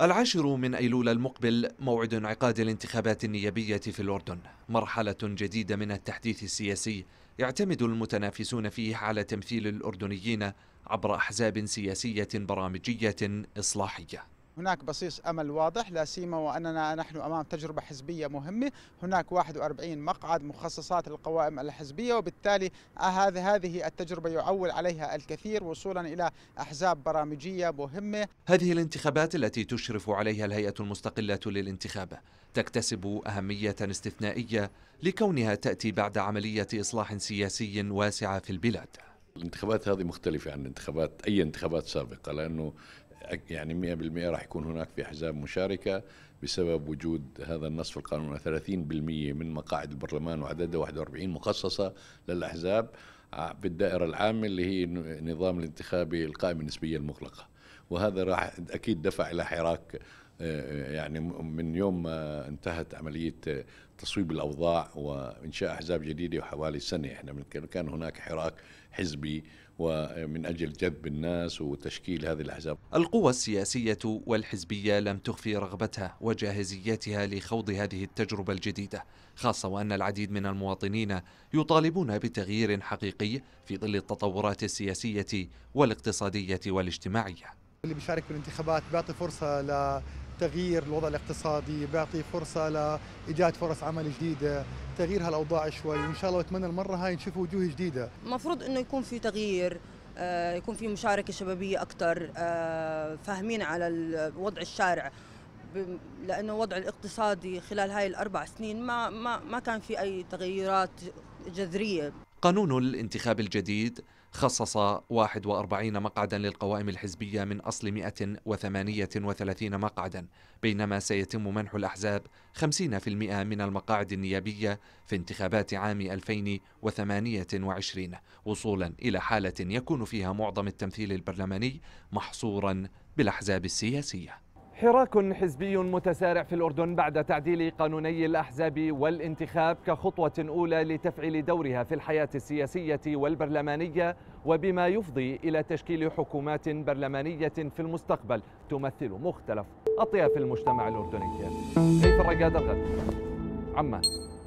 العاشر من أيلول المقبل موعد انعقاد الانتخابات النيابية في الأردن مرحلة جديدة من التحديث السياسي يعتمد المتنافسون فيه على تمثيل الأردنيين عبر أحزاب سياسية برامجية إصلاحية هناك بصيص امل واضح لا سيما واننا نحن امام تجربه حزبيه مهمه، هناك 41 مقعد مخصصات للقوائم الحزبيه وبالتالي آه، هذه هذه التجربه يعول عليها الكثير وصولا الى احزاب برامجيه مهمه. هذه الانتخابات التي تشرف عليها الهيئه المستقله للانتخاب تكتسب اهميه استثنائيه لكونها تاتي بعد عمليه اصلاح سياسي واسعه في البلاد. الانتخابات هذه مختلفة عن انتخابات أي انتخابات سابقة لأنه يعني 100% راح يكون هناك في احزاب مشاركه بسبب وجود هذا النص في القانون 30% من مقاعد البرلمان وعددها 41 مخصصه للاحزاب آه، بالدائره العامه اللي هي النظام الانتخابي القائمه النسبيه المغلقه. وهذا راح اكيد دفع الى حراك آه، آه، يعني من يوم ما انتهت عمليه آه، تصويب الاوضاع وانشاء احزاب جديده وحوالي سنه احنا كان هناك حراك حزبي ومن اجل جذب الناس وتشكيل هذه الاحزاب. القوى السياسيه والحزبيه لم تخفي رغبتها وجاهزيتها لخوض هذه التجربه الجديده، خاصه وان العديد من المواطنين يطالبون بتغيير حقيقي في ظل التطورات السياسيه والاقتصاديه والاجتماعيه. اللي بيشارك بالانتخابات بيعطي فرصة لتغيير الوضع الاقتصادي بيعطي فرصة لإيجاد فرص عمل جديدة تغيير هالأوضاع شوي وإن شاء الله بتمنى المرة هاي نشوف وجوه جديدة المفروض أنه يكون في تغيير آه، يكون في مشاركة شبابية أكثر آه، فاهمين على وضع الشارع لأنه وضع الاقتصادي خلال هاي الأربع سنين ما, ما, ما كان في أي تغيرات جذرية قانون الانتخاب الجديد خصص 41 مقعدا للقوائم الحزبية من أصل 138 مقعدا بينما سيتم منح الأحزاب 50% من المقاعد النيابية في انتخابات عام 2028 وصولا إلى حالة يكون فيها معظم التمثيل البرلماني محصورا بالأحزاب السياسية حراك حزبي متسارع في الأردن بعد تعديل قانوني الأحزاب والانتخاب كخطوة أولى لتفعيل دورها في الحياة السياسية والبرلمانية وبما يفضي إلى تشكيل حكومات برلمانية في المستقبل تمثل مختلف أطياف المجتمع الأردني سيف الرقاد الغد عمان